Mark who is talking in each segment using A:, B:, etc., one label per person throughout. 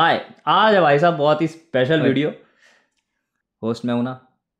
A: हाय आज है भाई साहब बहुत ही स्पेशल वीडियो होस्ट मैं हूँ ना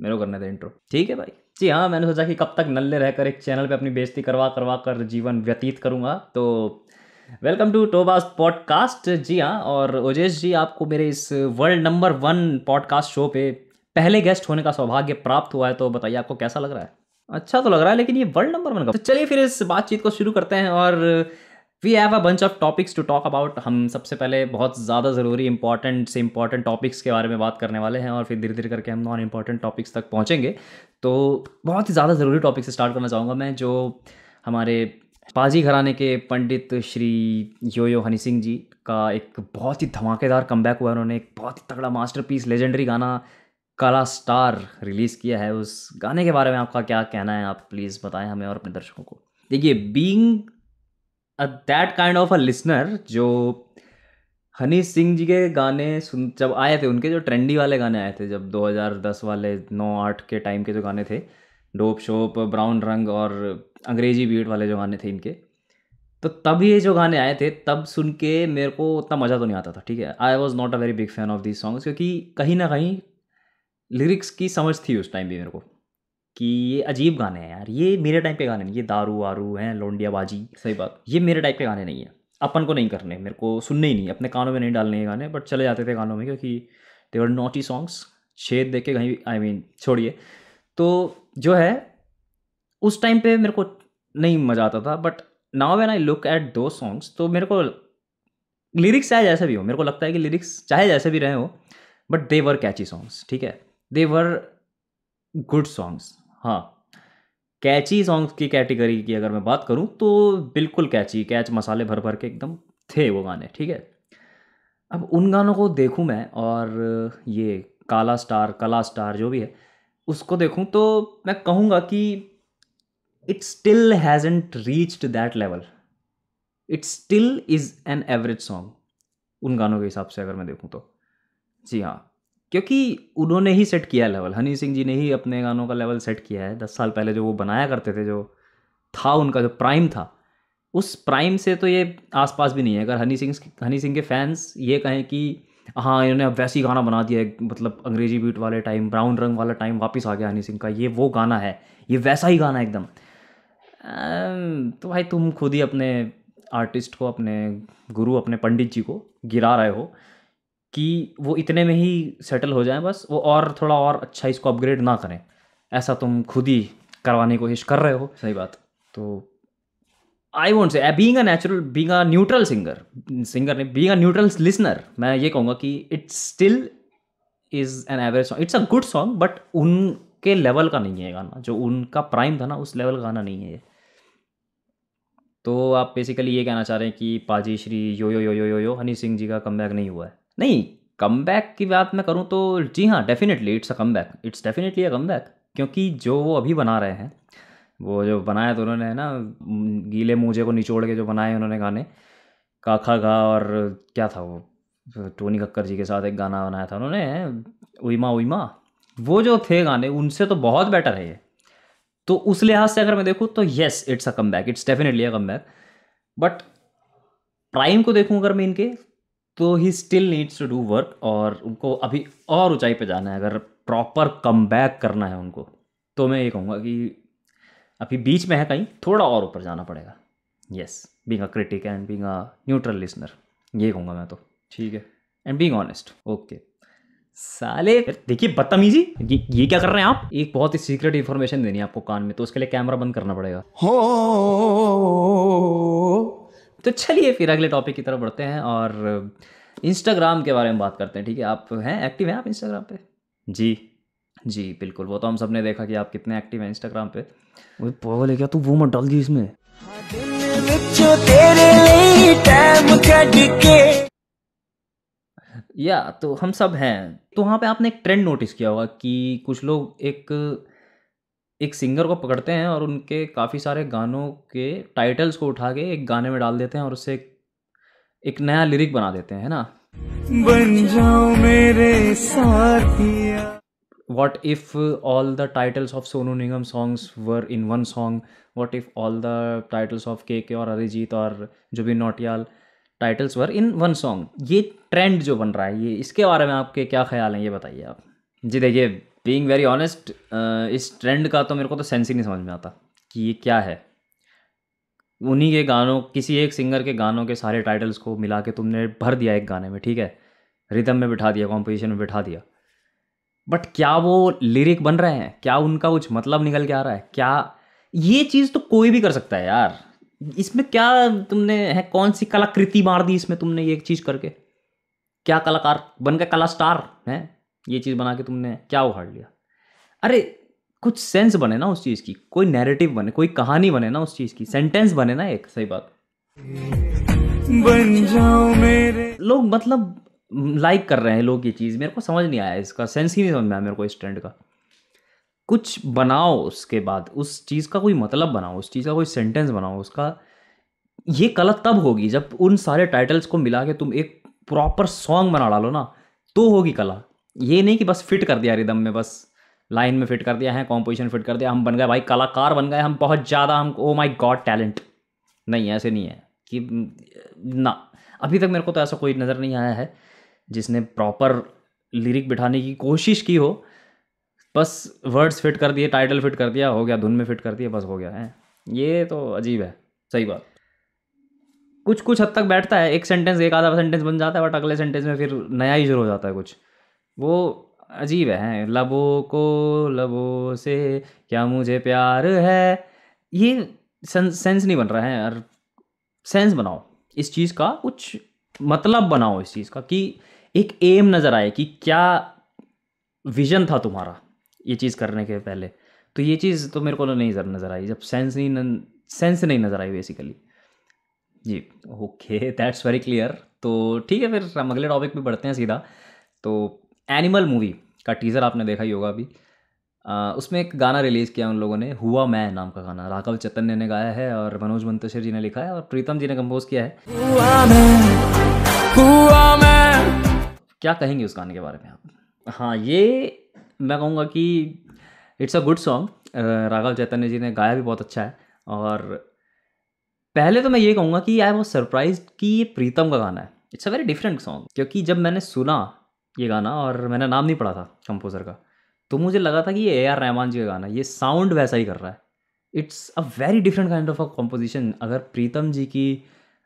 A: मेरे को करने थे इंट्रो ठीक है भाई जी हाँ मैंने सोचा कि कब तक नल्ले रहकर एक चैनल पे अपनी बेजती करवा करवा कर जीवन व्यतीत करूँगा तो वेलकम टू टोबास पॉडकास्ट जी हाँ और ओजेश जी आपको मेरे इस world number one podcast show पे पहले गेस्ट होने का सौभाग्य प्राप्त हुआ है तो बताइए आपको कैसा लग रहा है अच्छा तो लग रहा है लेकिन ये वर्ल्ड नंबर वन का तो चलिए फिर इस बातचीत को शुरू करते हैं और we have a bunch of topics to talk about हम सबसे पहले बहुत ज़्यादा ज़रूरी इंपॉर्टेंट से इंपॉर्टेंट टॉपिक्स के बारे में बात करने वाले हैं और फिर धीरे धीरे करके हम नॉन इंपॉर्टेंट टॉपिक्स तक पहुँचेंगे तो बहुत ही ज़्यादा ज़रूरी टॉपिक से स्टार्ट करना चाहूँगा मैं जो हमारे पाजी घराने के पंडित श्री यो यो हनी सिंह जी का एक बहुत ही धमाकेदार कमबैक हुआ उन्होंने एक बहुत ही तगड़ा पीस लेजेंडरी गाना काला स्टार रिलीज़ किया है उस गाने के बारे में आपका क्या कहना है आप प्लीज़ बताएं हमें और अपने दर्शकों को देखिए being that kind of a listener जो हनी सिंह जी के गाने सुन जब आए थे उनके जो ट्रेंडी वाले गाने आए थे जब 2010 वाले नौ आठ के टाइम के जो गाने थे डोप शोप ब्राउन रंग और अंग्रेजी बीट वाले जो गाने थे इनके तो तब ये जो गाने आए थे तब सुन के मेरे को उतना मज़ा तो नहीं आता था ठीक है I was not a very big fan of this songs क्योंकि कहीं ना कहीं लिरिक्स की समझ थी उस टाइम भी मेरे को कि ये अजीब गाने हैं यार ये मेरे टाइप के गाने नहीं ये दारू वारू हैं लोंडियाबाजी सही बात ये मेरे टाइप के गाने नहीं है अपन को नहीं करने मेरे को सुनने ही नहीं अपने कानों में नहीं डालने ये गाने बट चले जाते थे गानों में क्योंकि देवर नोटी सॉन्ग्स छेद देख के कहीं आई मीन छोड़िए तो जो है उस टाइम पे मेरे को नहीं मज़ा आता था but now when I look at those songs तो मेरे को लिरिक्स चाहे जैसे भी हो मेरे को लगता है कि लिरिक्स चाहे जैसे भी रहे हो बट देवर कैची सॉन्ग्स ठीक है देवर गुड सॉन्ग्स हाँ कैची सॉन्ग्स की कैटेगरी की अगर मैं बात करूँ तो बिल्कुल कैची कैच मसाले भर भर के एकदम थे वो गाने ठीक है अब उन गानों को देखूँ मैं और ये काला स्टार कला स्टार जो भी है उसको देखूँ तो मैं कहूँगा कि it still hasn't reached that level it still is an average song उन गानों के हिसाब से अगर मैं देखूँ तो जी हाँ क्योंकि उन्होंने ही सेट किया लेवल हनी सिंह जी ने ही अपने गानों का लेवल सेट किया है दस साल पहले जो वो बनाया करते थे जो था उनका जो प्राइम था उस प्राइम से तो ये आसपास भी नहीं है अगर हनी सिंह हनी सिंह के फैंस ये कहें कि हाँ इन्होंने अब वैसी गाना बना दिया है मतलब अंग्रेजी बीट वाले टाइम ब्राउन रंग वाला टाइम वापस आ गया हनी सिंह का ये वो गाना है ये वैसा ही गाना एकदम तो भाई तुम खुद ही अपने आर्टिस्ट को अपने गुरु अपने पंडित जी को गिरा रहे हो कि वो इतने में ही सेटल हो जाए बस वो और थोड़ा और अच्छा इसको अपग्रेड ना करें ऐसा तुम खुद ही करवाने की कोशिश कर रहे हो सही बात तो I want say being a natural being a neutral singer singer ने बींग अ न्यूट्रल लिसनर मैं ये कहूँगा कि it's still is an average song it's a good song but उनके लेवल का नहीं है गाना जो उनका प्राइम था ना उस लेवल का गाना नहीं है ये तो आप बेसिकली ये कहना चाह रहे हैं कि पाजी श्री यो यो यो यो यो यो हनी सिंह जी का कम नहीं हुआ है नहीं कम की बात मैं करूँ तो जी हाँ definitely it's a comeback it's definitely a comeback क्योंकि जो वो अभी बना रहे हैं वो जो बनाया तो उन्होंने है ना गीले मूझे को निचोड़ के जो बनाए उन्होंने गाने काखा गा और क्या था वो टोनी कक्कर जी के साथ एक गाना बनाया था उन्होंने उइमा उइमा वो जो थे गाने उनसे तो बहुत बेटर है ये तो उस लिहाज से अगर मैं देखूँ तो yes it's a comeback it's definitely a comeback but prime को देखूँ अगर मैं इनके तो he still needs to do work और उनको अभी और ऊंचाई पे जाना है अगर प्रॉपर कम बैक करना है उनको तो मैं ये कहूँगा कि अभी बीच में है कहीं थोड़ा और ऊपर जाना पड़ेगा yes being a critic and being a neutral listener ये कहूँगा मैं तो ठीक है एंड बींग ऑनेस्ट ओके साले देखिए बदतमीजी ये, ये क्या कर रहे हैं आप एक बहुत ही सीक्रेट इन्फॉर्मेशन देनी है आपको कान में तो उसके लिए कैमरा बंद करना पड़ेगा हो तो चलिए फिर अगले टॉपिक की तरफ बढ़ते हैं और इंस्टाग्राम के बारे में बात करते हैं ठीक है आप हैं एक्टिव हैं आप इंस्टाग्राम पे जी जी बिल्कुल वो तो हम सब ने देखा कि आप कितने एक्टिव हैं इंस्टाग्राम पे बोले पागल है क्या तू वो मत डाल दी इसमें या तो हम सब हैं तो वहाँ पे आपने एक ट्रेंड नोटिस किया होगा कि कुछ लोग एक एक सिंगर को पकड़ते हैं और उनके काफ़ी सारे गानों के टाइटल्स को उठा के एक गाने में डाल देते हैं और उससे एक, नया लिरिक बना देते हैं है ना बन जाओ मेरे साथिया if all the titles of Sonu Nigam songs were in one song what if all the titles of K K और अरिजीत और जो भी Nautiyal titles were in one song ये ट्रेंड जो बन रहा है ये इसके बारे में आपके क्या ख्याल हैं ये बताइए आप जी देखिए बींग वेरी ऑनेस्ट इस ट्रेंड का तो मेरे को तो सेंस ही नहीं समझ में आता कि ये क्या है उन्हीं के गानों किसी एक सिंगर के गानों के सारे टाइटल्स को मिला के तुमने भर दिया एक गाने में ठीक है रिदम में बिठा दिया कॉम्पोजिशन में बिठा दिया बट क्या वो लिरिक बन रहे हैं क्या उनका कुछ मतलब निकल के आ रहा है क्या ये चीज़ तो कोई भी कर सकता है यार इसमें क्या तुमने है कौन सी कलाकृति मार दी इसमें तुमने ये चीज़ करके क्या कलाकार बन गए कला स्टार हैं ये चीज़ बना के तुमने क्या उखाड़ लिया अरे कुछ सेंस बने ना उस चीज़ की कोई नैरेटिव बने कोई कहानी बने ना उस चीज़ की सेंटेंस बने ना एक सही बात बन जाओ मेरे लोग मतलब लाइक कर रहे हैं लोग ये चीज़ मेरे को समझ नहीं आया इसका सेंस ही नहीं समझ में आया मेरे को इस ट्रेंड का कुछ बनाओ उसके बाद उस चीज़ का कोई मतलब बनाओ उस चीज़ का कोई सेंटेंस बनाओ उसका ये कला तब होगी जब उन सारे टाइटल्स को मिला के तुम एक प्रॉपर सॉन्ग बना डालो ना तो होगी कला ये नहीं कि बस फिट कर दिया रिदम में बस लाइन में फिट कर दिया है कॉम्पोजिशन फिट कर दिया हम बन गए भाई कलाकार बन गए हम बहुत ज़्यादा हम ओ माई गॉड टैलेंट नहीं ऐसे नहीं है कि ना अभी तक मेरे को तो ऐसा कोई नज़र नहीं आया है जिसने प्रॉपर लिरिक बिठाने की कोशिश की हो बस वर्ड्स फिट कर दिए टाइटल फिट कर दिया हो गया धुन में फिट कर दिया बस हो गया है ये तो अजीब है सही बात कुछ कुछ हद तक बैठता है एक सेंटेंस एक आधा सेंटेंस बन जाता है बट अगले सेंटेंस में फिर नया ही शुरू हो जाता है कुछ वो अजीब है लबो को लबो से क्या मुझे प्यार है ये सेंस नहीं बन रहा है यार सेंस बनाओ इस चीज़ का कुछ मतलब बनाओ इस चीज़ का कि एक एम नज़र आए कि क्या विजन था तुम्हारा ये चीज़ करने के पहले तो ये चीज़ तो मेरे को नहीं नज़र आई जब सेंस नहीं न, सेंस नहीं नज़र आई बेसिकली जी ओके दैट्स वेरी क्लियर तो ठीक है फिर हम अगले टॉपिक पे बढ़ते हैं सीधा तो एनिमल मूवी का टीज़र आपने देखा ही होगा अभी आ, उसमें एक गाना रिलीज़ किया उन लोगों ने हुआ मैं नाम का गाना राघव चैतन्य ने गाया है और मनोज मंतशर जी ने लिखा है और प्रीतम जी ने कंपोज किया है हुआ मैं, हुआ मैं। क्या कहेंगे उस गाने के बारे में आप हाँ ये मैं कहूँगा कि it's a good song Raghav Chaitanya ji ने गाया भी बहुत अच्छा है और पहले तो मैं ये कहूँगा कि आई वॉज सरप्राइज कि ये प्रीतम का गाना है it's a very different song क्योंकि जब मैंने सुना ये गाना और मैंने नाम नहीं पढ़ा था कंपोज़र का तो मुझे लगा था कि ये ए आर रहमान जी का गाना ये साउंड वैसा ही कर रहा है it's a very different kind of a composition अगर प्रीतम जी की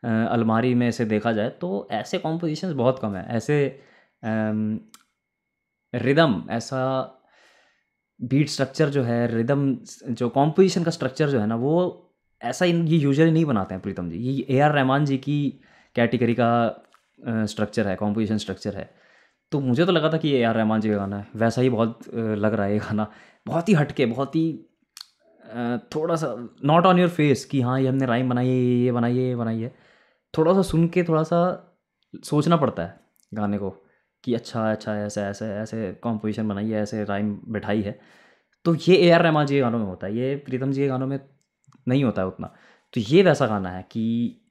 A: अलमारी में से देखा जाए तो ऐसे कॉम्पोजिशन बहुत कम है ऐसे रिदम ऐसा बीट स्ट्रक्चर जो है रिदम जो कॉम्पोजिशन का स्ट्रक्चर जो है ना वो ऐसा ये यूजली नहीं बनाते हैं प्रीतम जी ये ए आर रहमान जी की कैटेगरी का स्ट्रक्चर है कॉम्पोजिशन स्ट्रक्चर है तो मुझे तो लगा था कि ये यार रहमान जी का गाना है वैसा ही बहुत लग रहा है ये गाना बहुत ही हटके बहुत ही थोड़ा सा नॉट ऑन योर फेस कि हाँ ये हमने राइम बनाई है ये बनाई है ये बनाई है थोड़ा सा सुन के थोड़ा सा सोचना पड़ता है गाने को कि अच्छा अच्छा ऐसे ऐसे ऐसे कॉम्पोजिशन बनाई है ऐसे राइम बैठाई है तो ये ए आर रहमान जी के गानों में होता है ये प्रीतम जी के गानों में नहीं होता है उतना तो ये वैसा गाना है कि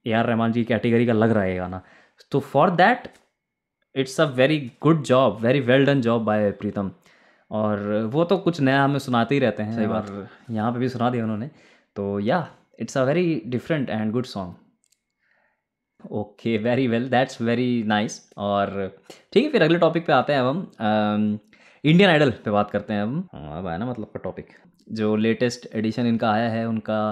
A: A R Rahman ji category का लग रहा है ये गाना तो for that it's a very good job very well done job by Pritam और वो तो कुछ नया हमें सुनाते ही रहते हैं सही बात यहाँ पे भी सुना दिया उन्होंने तो या it's a very different and good song okay very well that's very nice और ठीक है फिर अगले टॉपिक पे आते हैं अब हम इंडियन आइडल पे बात करते हैं हम हाँ, अब आया ना मतलब का टॉपिक जो लेटेस्ट एडिशन इनका आया है उनका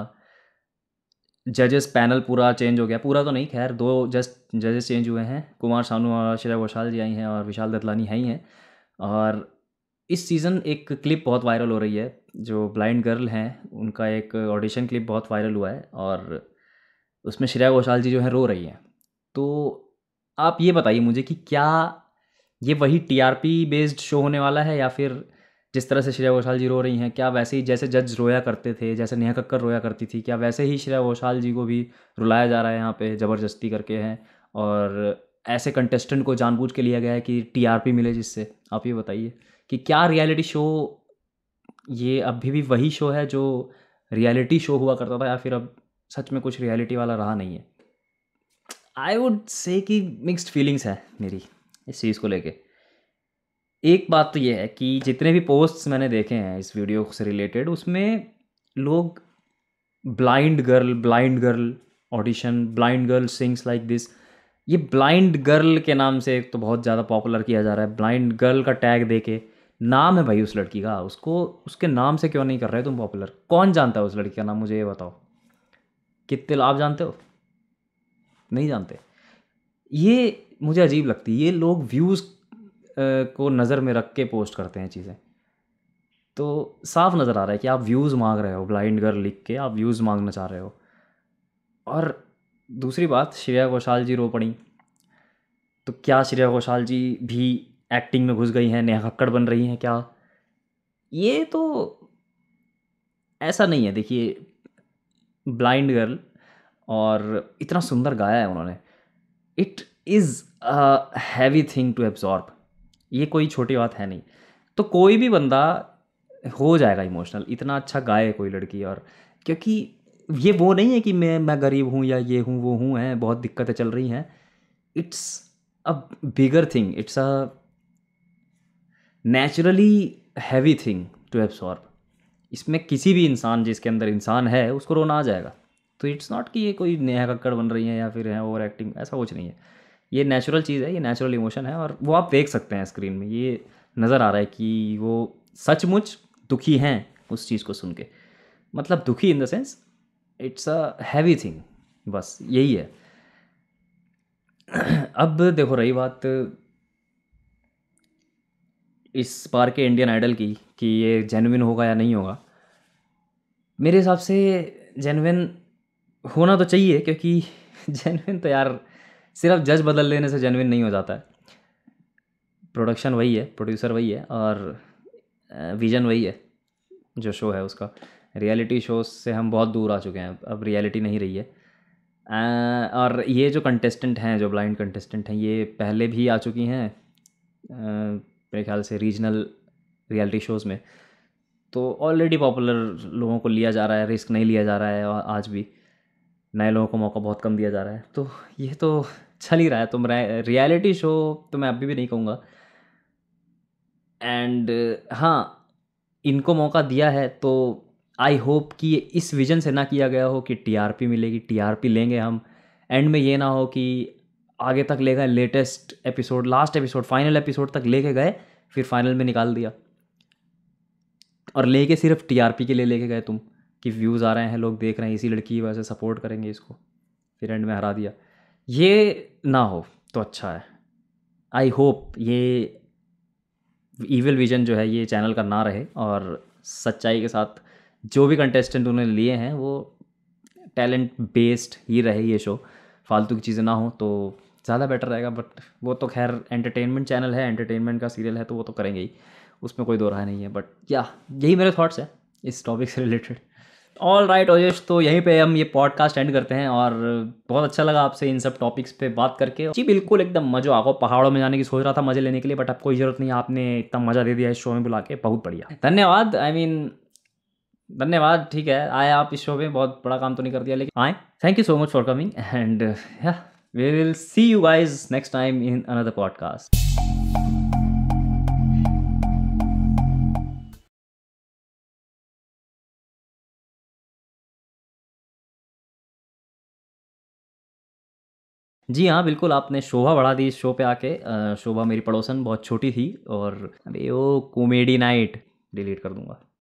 A: जजेस पैनल पूरा चेंज हो गया पूरा तो नहीं खैर दो जस्ट जजेस चेंज हुए हैं कुमार सानू और श्रेया घोषाल जी आई हैं और विशाल दत्लानी आई हैं और इस सीज़न एक क्लिप बहुत वायरल हो रही है जो ब्लाइंड गर्ल हैं उनका एक ऑडिशन क्लिप बहुत वायरल हुआ है और उसमें श्रेया घोषाल जी जो हैं रो रही हैं तो आप ये बताइए मुझे कि क्या ये वही टीआरपी बेस्ड शो होने वाला है या फिर जिस तरह से श्रेया घोषाल जी रो रही हैं क्या वैसे ही जैसे जज रोया करते थे जैसे नेहा कक्कर रोया करती थी क्या वैसे ही श्रेया घोषाल जी को भी रुलाया जा रहा है यहाँ पे ज़बरदस्ती करके हैं और ऐसे कंटेस्टेंट को जानबूझ के लिया गया है कि टीआरपी मिले जिससे आप ये बताइए कि क्या रियलिटी शो ये अभी भी वही शो है जो रियलिटी शो हुआ करता था या फिर अब सच में कुछ रियलिटी वाला रहा नहीं है आई वुड से कि मिक्स्ड फीलिंग्स है मेरी इस चीज़ को लेके एक बात तो ये है कि जितने भी पोस्ट्स मैंने देखे हैं इस वीडियो से रिलेटेड उसमें लोग blind girl blind girl audition blind girl sings like this ये ब्लाइंड गर्ल के नाम से एक तो बहुत ज़्यादा पॉपुलर किया जा रहा है ब्लाइंड गर्ल का टैग दे के नाम है भाई उस लड़की का उसको उसके नाम से क्यों नहीं कर रहे तुम पॉपुलर कौन जानता है उस लड़की का नाम मुझे ये बताओ कितने आप जानते हो नहीं जानते ये मुझे अजीब लगती है ये लोग व्यूज़ को नज़र में रख के पोस्ट करते हैं चीज़ें तो साफ नज़र आ रहा है कि आप व्यूज़ मांग रहे हो ब्लाइंड गर्ल लिख के आप व्यूज़ मांगना चाह रहे हो और दूसरी बात श्रेया घोषाल जी रो पड़ी तो क्या श्रेया घोषाल जी भी एक्टिंग में घुस गई हैं नेहा कक्कड़ बन रही हैं क्या ये तो ऐसा नहीं है देखिए ब्लाइंड गर्ल और इतना सुंदर गाया है उन्होंने it is heavy thing to absorb ये कोई छोटी बात है नहीं तो कोई भी बंदा हो जाएगा इमोशनल इतना अच्छा गाए कोई लड़की और क्योंकि ये वो नहीं है कि मैं मैं गरीब हूँ या ये हूँ वो हूँ हैं बहुत दिक्कतें चल रही हैं it's a bigger thing it's a naturally heavy thing to absorb इसमें किसी भी इंसान जिसके अंदर इंसान है उसको रोना आ जाएगा तो इट्स नॉट कि ये कोई नेहा कक्कड़ बन रही है या फिर है ओवर एक्टिंग ऐसा कुछ नहीं है ये नेचुरल चीज़ है ये नेचुरल इमोशन है और वो आप देख सकते हैं स्क्रीन में ये नज़र आ रहा है कि वो सचमुच दुखी हैं उस चीज़ को सुन के मतलब दुखी in the sense it's a heavy thing बस यही है अब देखो रही बात इस बार के इंडियन आइडल की कि ये जेनविन होगा या नहीं होगा मेरे हिसाब से जेनविन होना तो चाहिए क्योंकि जेनविन तो यार सिर्फ जज बदल लेने से जेनविन नहीं हो जाता है प्रोडक्शन वही है प्रोड्यूसर वही है और विजन वही है जो शो है उसका रियलिटी शो से हम बहुत दूर आ चुके हैं अब रियलिटी नहीं रही है और ये जो कंटेस्टेंट हैं जो ब्लाइंड कंटेस्टेंट हैं ये पहले भी आ चुकी हैं मेरे ख्याल से रीजनल रियलिटी शोज़ में तो ऑलरेडी पॉपुलर लोगों को लिया जा रहा है रिस्क नहीं लिया जा रहा है आज भी नए लोगों को मौका बहुत कम दिया जा रहा है तो ये तो चल ही रहा है तो रियलिटी शो तो मैं अभी भी नहीं कहूँगा एंड हाँ इनको मौका दिया है तो आई होप कि ये इस विजन से ना किया गया हो कि टीआरपी मिलेगी टीआरपी लेंगे हम एंड में ये ना हो कि आगे तक ले गए latest episode last episode final episode तक लेके गए फिर फाइनल में निकाल दिया और लेके सिर्फ टीआरपी के लिए लेके गए तुम कि व्यूज़ आ रहे हैं लोग देख रहे हैं इसी लड़की की वजह से सपोर्ट करेंगे इसको फिर एंड में हरा दिया ये ना हो तो अच्छा है आई होप ये ईविल विजन जो है ये चैनल का ना रहे और सच्चाई के साथ जो भी कंटेस्टेंट उन्होंने लिए हैं वो टैलेंट बेस्ड ही रहे ये शो फालतू की चीज़ें ना हो तो ज़्यादा बेटर रहेगा बट वो तो खैर एंटरटेनमेंट चैनल है एंटरटेनमेंट का सीरियल है तो वो तो करेंगे ही उसमें कोई दो नहीं है बट या यही मेरे थॉट्स हैं इस टॉपिक से रिलेटेड ऑल राइट ओजेश तो यहीं पे हम ये पॉडकास्ट एंड करते हैं और बहुत अच्छा लगा आपसे इन सब टॉपिक्स पे बात करके जी बिल्कुल एकदम मजा आपको पहाड़ों में जाने की सोच रहा था मजे लेने के लिए बट आपको जरूरत नहीं आपने इतना मजा दे दिया इस शो में बुला के बहुत बढ़िया धन्यवाद आई I मीन mean, धन्यवाद ठीक है आए आप इस शो में बहुत बड़ा काम तो नहीं कर दिया लेकिन I thank you so much for coming and we will see you guys next time in another podcast जी हाँ बिल्कुल आपने शोभा बढ़ा दी इस शो पे आके शोभा मेरी पड़ोसन बहुत छोटी थी और अभी ओ कॉमेडी नाइट डिलीट कर दूंगा